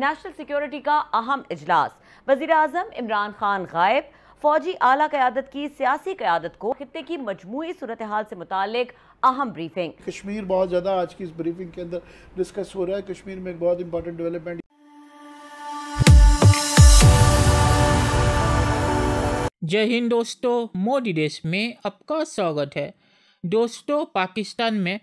National security का अहम इजलास वजी अजम इमरान खान गायब फौजी आला क्यादत की सियासी क्यादत को खत्े की मजमू सूरत हाल से मुतक अहम ब्रीफिंग कश्मीर बहुत ज़्यादा आज की इस ब्रीफिंग के अंदर डिस्कस हो रहा है कश्मीर में एक बहुत इंपॉर्टेंट डेवलपमेंट जय हिंद दोस्तों मोदी देश में आपका स्वागत है दोस्तों पाकिस्तान में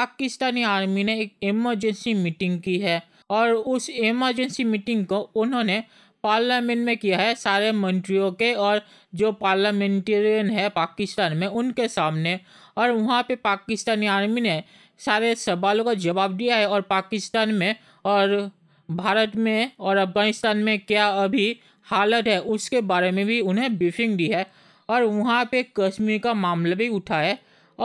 पाकिस्तानी आर्मी ने एक इमरजेंसी मीटिंग की है और उस इमरजेंसी मीटिंग को उन्होंने पार्लियामेंट में किया है सारे मंत्रियों के और जो पार्लियामेंटेरियन है पाकिस्तान में उनके सामने और वहाँ पे पाकिस्तानी आर्मी ने सारे सवालों का जवाब दिया है और पाकिस्तान में और भारत में और अफगानिस्तान में क्या अभी हालत है उसके बारे में भी उन्हें ब्रीफिंग दी है और वहाँ पे कश्मीर का मामला भी उठा है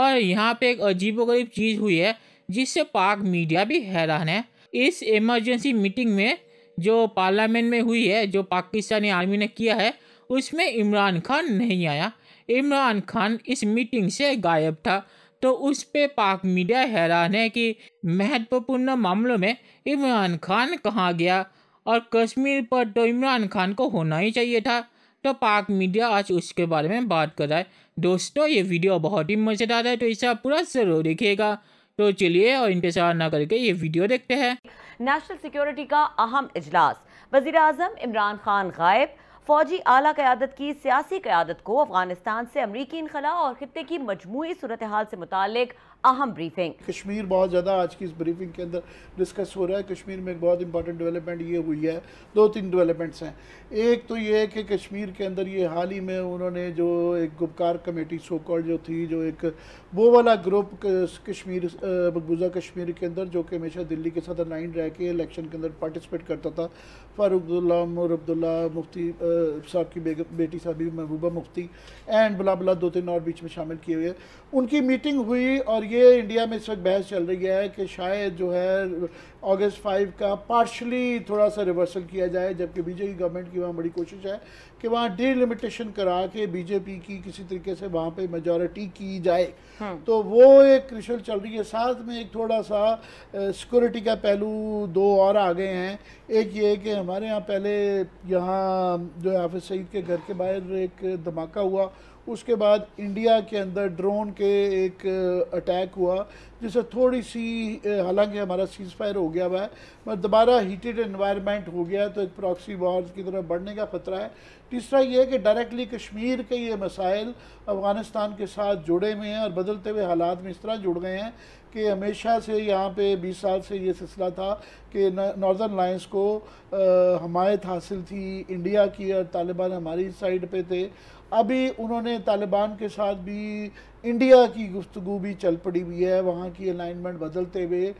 और यहाँ पे एक अजीबोगरीब चीज़ हुई है जिससे पाक मीडिया भी हैरान है इस इमरजेंसी मीटिंग में जो पार्लियामेंट में हुई है जो पाकिस्तानी आर्मी ने किया है उसमें इमरान खान नहीं आया इमरान खान इस मीटिंग से गायब था तो उस पर पाक मीडिया हैरान है कि महत्वपूर्ण मामलों में इमरान खान कहाँ गया और कश्मीर पर तो इमरान खान को होना ही चाहिए था तो पाक मीडिया आज उसके बारे में बात कर रहा है दोस्तों ये वीडियो बहुत ही मज़ेदार है तो इसे आप पूरा ज़रूर देखिएगा तो चलिए और इंतजार ना करके ये वीडियो देखते हैं नेशनल सिक्योरिटी का अहम इजलास वजी अजम इमरान खान गायब फौजी आला क़्यादत की सियासी क़्यादत को अफगानिस्तान से अमरीकी इनखला और खत्े की मजमू सूरत हाल से मुतक अहम ब्रीफिंग कश्मीर बहुत ज़्यादा आज की इस ब्रीफिंग के अंदर डिस्कस हो रहा है कश्मीर में एक बहुत इंपॉर्टेंट डेवलपमेंट ये हुई है दो तीन डेवलपमेंट्स हैं एक तो ये है कि कश्मीर के अंदर ये हाल ही में उन्होंने जो एक गुपकार कमेटी सोकॉल जो थी जो एक वो वाला ग्रुप कश्मीर मकबूजा कश्मीर के अंदर जो कि हमेशा दिल्ली के साथ अलाइन रह के इलेक्शन के अंदर पार्टिसिपेट करता था फारूक अब्दुल्ला उमर अब्दुल्ला मुफ्ती साहब की बेटी साहब महबूबा मुफ्ती एंड बला बला दो तीन और बीच में शामिल किए हुए उनकी मीटिंग हुई और ये इंडिया में इस वक्त बहस चल रही है कि शायद जो है अगस्त फाइव का पार्शली थोड़ा सा रिवर्सल किया जाए जबकि बीजेपी गवर्नमेंट की वहाँ बड़ी कोशिश है कि वहाँ डिलिमिटेशन करा के बीजेपी की किसी तरीके से वहाँ पे मेजोरिटी की जाए हाँ। तो वो एक क्रिशल चल रही है साथ में एक थोड़ा सा सिक्योरिटी का पहलू दो और आ गए हैं एक ये कि हमारे यहाँ पहले यहाँ जो हाफिज सईद के घर के बाहर एक धमाका हुआ उसके बाद इंडिया के अंदर ड्रोन के एक अटैक हुआ जिससे थोड़ी सी हालांकि हमारा सीज फायर हो गया हुआ है मगर दोबारा हीटेड इन्वायरमेंट हो गया तो एक प्रॉक्सी वॉर्स की तरफ बढ़ने का ख़तरा है तीसरा ये है कि डायरेक्टली कश्मीर के ये मसाइल अफ़गानिस्तान के साथ जुड़े हुए हैं और बदलते हुए हालात में इस तरह जुड़ गए हैं कि हमेशा से यहाँ पे 20 साल से ये सिलसिला था कि नॉर्दर्न लाइन्स को हमायत हासिल थी इंडिया की और तालिबान हमारी साइड पे थे अभी उन्होंने तालिबान के साथ भी इंडिया की गुफ्तु भी चल पड़ी हुई है वहाँ की अलाइनमेंट बदलते हुए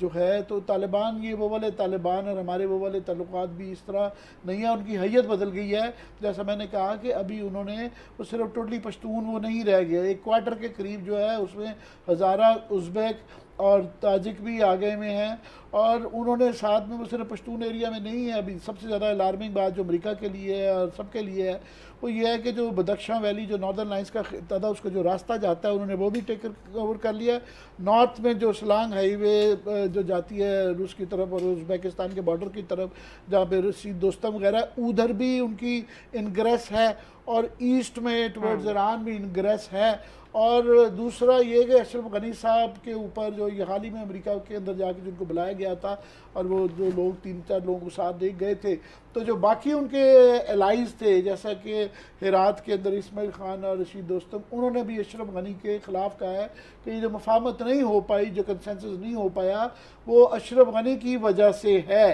जो है तो तालिबान ये वो वाले तालिबान और हमारे वो वाले तल्लुक भी इस तरह नहीं है उनकी हैयत बदल गई है जैसा मैंने कहा कि अभी उन्होंने वो सिर्फ टोटली पश्तून वो नहीं रह गया एक क्वार्टर के करीब जो है उसमें हज़ारा उज्बैक और ताजिक भी आगे में हैं और उन्होंने साथ में वो सिर्फ पश्तून एरिया में नहीं है अभी सबसे ज़्यादा अलार्मिंग बात जो अमरीका के लिए है और सबके लिए है वो ये है कि जो बदख्शां वैली जो नॉर्दर्न लाइन्स का था उसका जो रास्ता जाता है उन्होंने वो भी टेक ओवर कर लिया नॉर्थ में जो सलांग हाईवे जो जाती है रूस की तरफ और उज्बेकिस्तान के बॉर्डर की तरफ जहाँ पे रसीद दोस्तम वगैरह उधर भी उनकी इनग्रेस है और ईस्ट में टवर्ड्स ईरान हाँ। भी इनग्रेस है और दूसरा ये कि अशरफ गनी साहब के ऊपर जो ये हाल ही में अमेरिका के अंदर जाके जिनको बुलाया गया था और वो जो लोग तीन चार लोगों के साथ देख गए थे तो जो बाकी उनके एलाइज थे जैसा कि हिरात के अंदर इसमाइल ख़ान और रशीद दोस्तम उन्होंने भी अशरफ गनी के ख़िलाफ़ कहा है कि ये जो मफामत नहीं हो पाई जो कंसेंसस नहीं हो पाया वो अशरफ गनी की वजह से है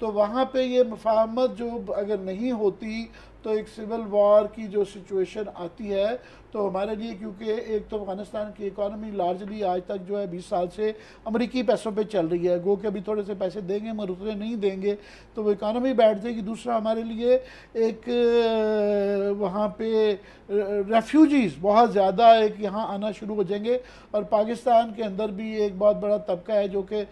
तो वहाँ पर यह मफाहमत जो अगर नहीं होती तो एक सिविल वॉर की जो सिचुएशन आती है तो हमारे लिए क्योंकि एक तो अफगानिस्तान की इकानमी लार्जली आज तक जो है बीस साल से अमरीकी पैसों पर चल रही है गो के अभी थोड़े से पैसे देंगे मगर उतने नहीं देंगे तो वो इकानमी बैठ जाएगी दूसरा हमारे लिए एक वहाँ पे रेफ्यूजीज़ बहुत ज़्यादा एक यहाँ आना शुरू हो जाएंगे और पाकिस्तान के अंदर भी एक बहुत बड़ा तबका है जो कि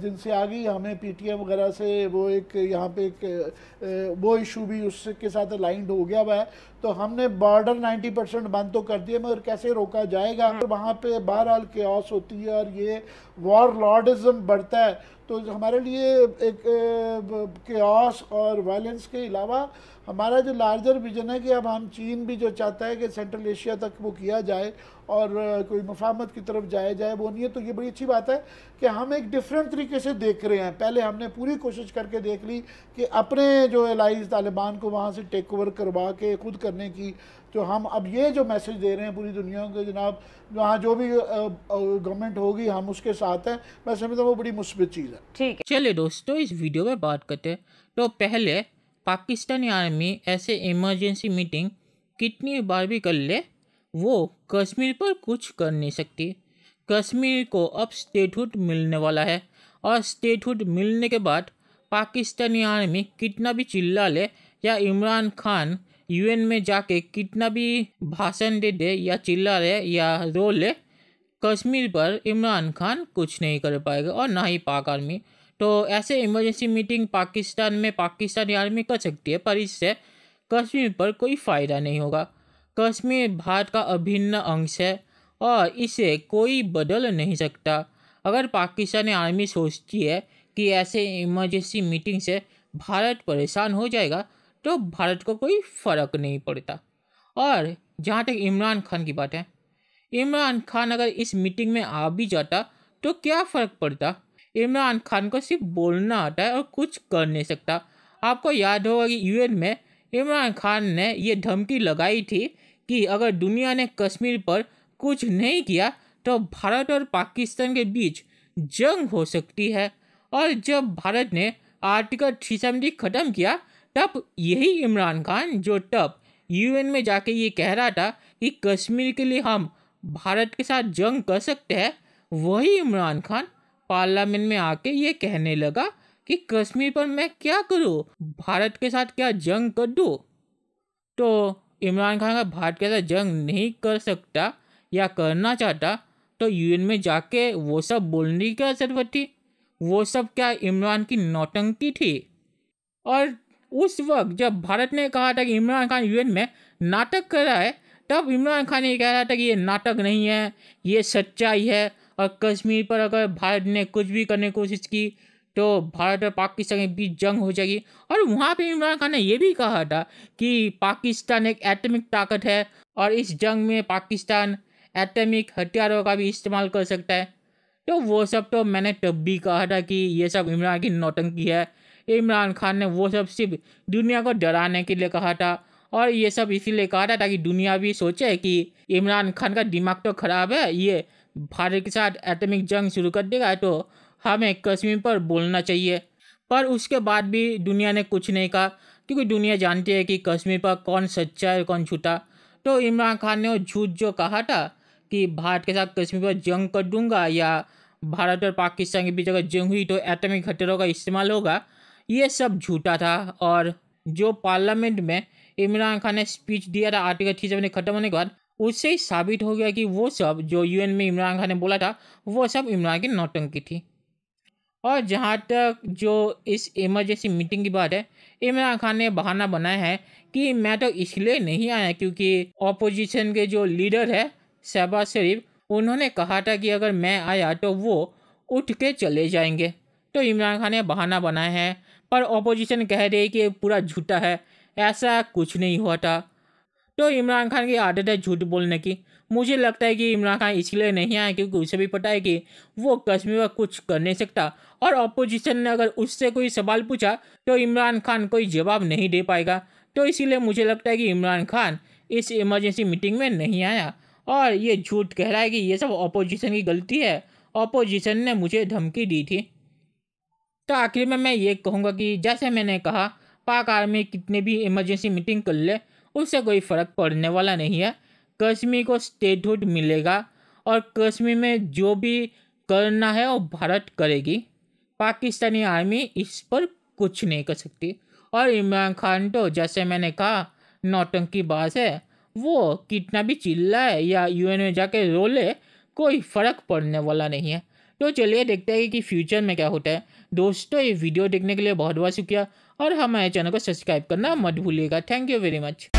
जिनसे आ गई हमें पी टी एम वगैरह से वो एक यहाँ पे एक वो इशू भी उसके साथ अलाइंड हो गया हुआ है तो हमने बॉर्डर नाइन्टी परसेंट रेस्टोरेंट बंद तो कर दिए मगर कैसे रोका जाएगा तो वहाँ पे बहर हाल के होती है और ये वॉर लॉर्डिज्म बढ़ता है तो हमारे लिए एक क्यास और वायलेंस के अलावा हमारा जो लार्जर विजन है कि अब हम चीन भी जो चाहता है कि सेंट्रल एशिया तक वो किया जाए और कोई मफामत की तरफ जाया जाए वो नहीं है तो ये बड़ी अच्छी बात है कि हम एक डिफरेंट तरीके से देख रहे हैं पहले हमने पूरी कोशिश करके देख ली कि अपने जो एलाइज तालिबान को वहाँ से टेक ओवर करवा के खुद करने की तो हम अब ये जो मैसेज दे रहे हैं पूरी दुनिया को जनाब वहाँ जो भी गवर्नमेंट होगी हम उसके साथ हैं मैं समझता हूँ वो बड़ी मुस्बित चीज़ है ठीक है चलिए दोस्तों इस वीडियो में बात करते हैं तो पहले पाकिस्तानी आर्मी ऐसे इमरजेंसी मीटिंग कितनी बार भी कर ले वो कश्मीर पर कुछ कर नहीं सकती कश्मीर को अब स्टेटहुड मिलने वाला है और स्टेटहुड मिलने के बाद पाकिस्तानी आर्मी कितना भी चिल्ला ले या इमरान खान यूएन में जाके कितना भी भाषण दे दे या चिल्ला ले या रो ले कश्मीर पर इमरान खान कुछ नहीं कर पाएगा और ना ही पाक आर्मी तो ऐसे इमरजेंसी मीटिंग पाकिस्तान में पाकिस्तानी आर्मी कर सकती है पर इससे कश्मीर पर कोई फ़ायदा नहीं होगा कश्मीर भारत का अभिन्न अंश है और इसे कोई बदल नहीं सकता अगर पाकिस्तानी आर्मी सोचती है कि ऐसे इमरजेंसी मीटिंग से भारत परेशान हो जाएगा तो भारत को कोई फ़र्क नहीं पड़ता और जहाँ तक इमरान खान की बात है इमरान खान अगर इस मीटिंग में आ भी जाता तो क्या फ़र्क पड़ता इमरान खान को सिर्फ बोलना आता है और कुछ कर नहीं सकता आपको याद होगा कि यूएन में इमरान खान ने ये धमकी लगाई थी कि अगर दुनिया ने कश्मीर पर कुछ नहीं किया तो भारत और पाकिस्तान के बीच जंग हो सकती है और जब भारत ने आर्टिकल थ्री सेवेंटी ख़त्म किया तब यही इमरान खान जो तब यूएन में जाके ये कह रहा था कि कश्मीर के लिए हम भारत के साथ जंग कर सकते हैं वही इमरान खान पार्लियामेंट में आके ये कहने लगा कि कश्मीर पर मैं क्या करूँ भारत के साथ क्या जंग कर दूँ तो इमरान खान का भारत के साथ जंग नहीं कर सकता या करना चाहता तो यूएन में जाके वो सब बोलने की क्या जरूरत थी वो सब क्या इमरान की नौटंकी थी और उस वक्त जब भारत ने कहा था कि इमरान खान यूएन में नाटक कर रहा है तब इमरान खान ये कह रहा था कि ये नाटक नहीं है ये सच्चाई है और कश्मीर पर अगर भारत ने कुछ भी करने की कोशिश की तो भारत और पाकिस्तान के बीच जंग हो जाएगी और वहाँ पे इमरान खान ने ये भी कहा था कि पाकिस्तान एक एटमिक ताकत है और इस जंग में पाकिस्तान एटमिक हथियारों का भी इस्तेमाल कर सकता है तो वो सब तो मैंने तब भी कहा था कि ये सब इमरान की नौटंकी है इमरान खान ने वो सब सिर्फ दुनिया को डराने के लिए कहा था और ये सब इसीलिए कहा था ताकि दुनिया भी सोचे कि इमरान खान का दिमाग तो ख़राब है ये भारत के साथ एटमिक जंग शुरू कर देगा तो हमें कश्मीर पर बोलना चाहिए पर उसके बाद भी दुनिया ने कुछ नहीं कहा क्योंकि दुनिया जानती है कि कश्मीर पर कौन सच्चा है कौन झूठा तो इमरान खान ने वो झूठ जो कहा था कि भारत के साथ कश्मीर पर जंग कर दूंगा या भारत और पाकिस्तान के बीच अगर जंग हुई तो एटमिक हथियारों का इस्तेमाल होगा ये सब झूठा था और जो पार्लियामेंट में इमरान खान ने स्पीच दिया था आर्टिकल थ्री सेवन खत्म होने के बाद उससे ही साबित हो गया कि वो सब जो यूएन में इमरान खान ने बोला था वो सब इमरान की नौटंकी थी और जहाँ तक जो इस इमरजेंसी मीटिंग की बात है इमरान खान ने बहाना बनाया है कि मैं तो इसलिए नहीं आया क्योंकि ऑपोजिशन के जो लीडर है शहबाज शरीफ उन्होंने कहा था कि अगर मैं आया तो वो उठ के चले जाएंगे तो इमरान खान ने बहाना बनाया है पर ऑपोजिशन कह रही कि पूरा झूठा है ऐसा कुछ नहीं हुआ था तो इमरान खान की आदत है झूठ बोलने की मुझे लगता है कि इमरान खान इसलिए नहीं आए क्योंकि उसे भी पता है कि वो कश्मीर में कुछ कर नहीं सकता और अपोजिशन ने अगर उससे कोई सवाल पूछा तो इमरान खान कोई जवाब नहीं दे पाएगा तो इसीलिए मुझे लगता है कि इमरान खान इस इमरजेंसी मीटिंग में नहीं आया और ये झूठ कह रहा है कि ये सब अपोजिशन की गलती है अपोजिशन ने मुझे धमकी दी थी तो आखिर में मैं ये कहूँगा कि जैसे मैंने कहा पाक आर्मी कितने भी इमरजेंसी मीटिंग कर ले उससे कोई फ़र्क पड़ने वाला नहीं है कश्मीर को स्टेटहुड मिलेगा और कश्मीर में जो भी करना है वो भारत करेगी पाकिस्तानी आर्मी इस पर कुछ नहीं कर सकती और इमरान खान तो जैसे मैंने कहा नौटंकी बाज है वो कितना भी चिल्लाए या यूएन में जाके रो ले कोई फ़र्क पड़ने वाला नहीं है तो चलिए देखते हैं कि फ्यूचर में क्या होता है दोस्तों ये वीडियो देखने के लिए बहुत बहुत शुक्रिया और हमारे चैनल को सब्सक्राइब करना मत भूलिएगा थैंक यू वेरी मच